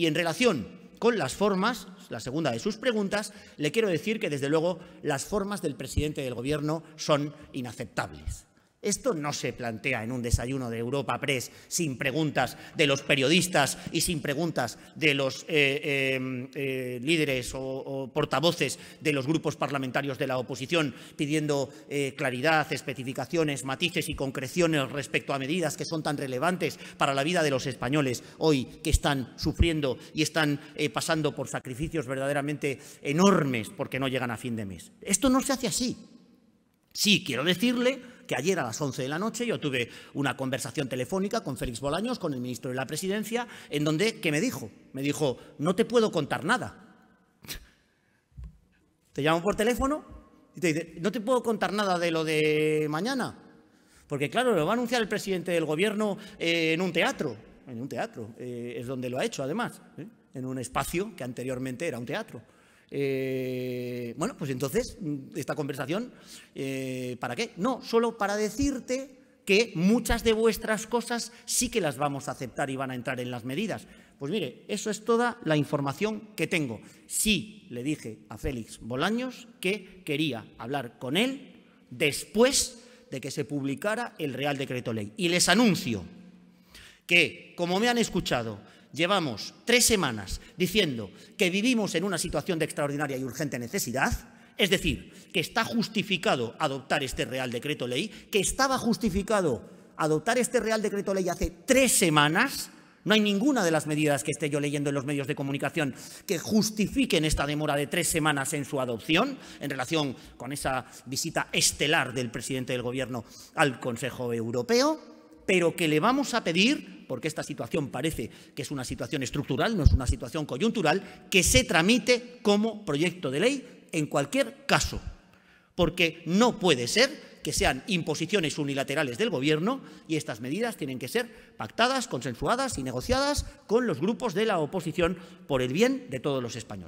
Y en relación con las formas, la segunda de sus preguntas, le quiero decir que desde luego las formas del presidente del Gobierno son inaceptables. Esto no se plantea en un desayuno de Europa Press sin preguntas de los periodistas y sin preguntas de los eh, eh, eh, líderes o, o, portavoces de los grupos parlamentarios de la oposición pidiendo claridad, especificaciones, matices y concreciones respecto a medidas que son tan relevantes para la vida de los españoles hoy que están sufriendo y están pasando por sacrificios verdaderamente enormes porque no llegan a fin de mes. Esto no se hace así. Sí, quiero decirle que ayer a las 11 de la noche yo tuve una conversación telefónica con Félix Bolaños, con el ministro de la Presidencia, en donde, ¿qué me dijo? Me dijo, no te puedo contar nada. Te llamo por teléfono y te dice, no te puedo contar nada de lo de mañana. Porque claro, lo va a anunciar el presidente del gobierno eh, en un teatro. En un teatro, eh, es donde lo ha hecho además, ¿eh? en un espacio que anteriormente era un teatro. Eh, bueno, pues entonces, esta conversación, eh, ¿para qué? No, solo para decirte que muchas de vuestras cosas sí que las vamos a aceptar y van a entrar en las medidas. Pues mire, eso es toda la información que tengo. Sí le dije a Félix Bolaños que quería hablar con él después de que se publicara el Real Decreto Ley. Y les anuncio que, como me han escuchado, llevamos tres semanas diciendo que vivimos en una situación de extraordinaria y urgente necesidad, es decir, que está justificado adoptar este Real Decreto Ley, que estaba justificado adoptar este Real Decreto Ley hace tres semanas. No hay ninguna de las medidas que esté yo leyendo en los medios de comunicación que justifiquen esta demora de tres semanas en su adopción en relación con esa visita estelar del presidente del Gobierno al Consejo Europeo, pero que le vamos a pedir porque esta situación parece que es una situación estructural, no es una situación coyuntural, que se tramite como proyecto de ley en cualquier caso. Porque no puede ser que sean imposiciones unilaterales del Gobierno y estas medidas tienen que ser pactadas, consensuadas y negociadas con los grupos de la oposición por el bien de todos los españoles.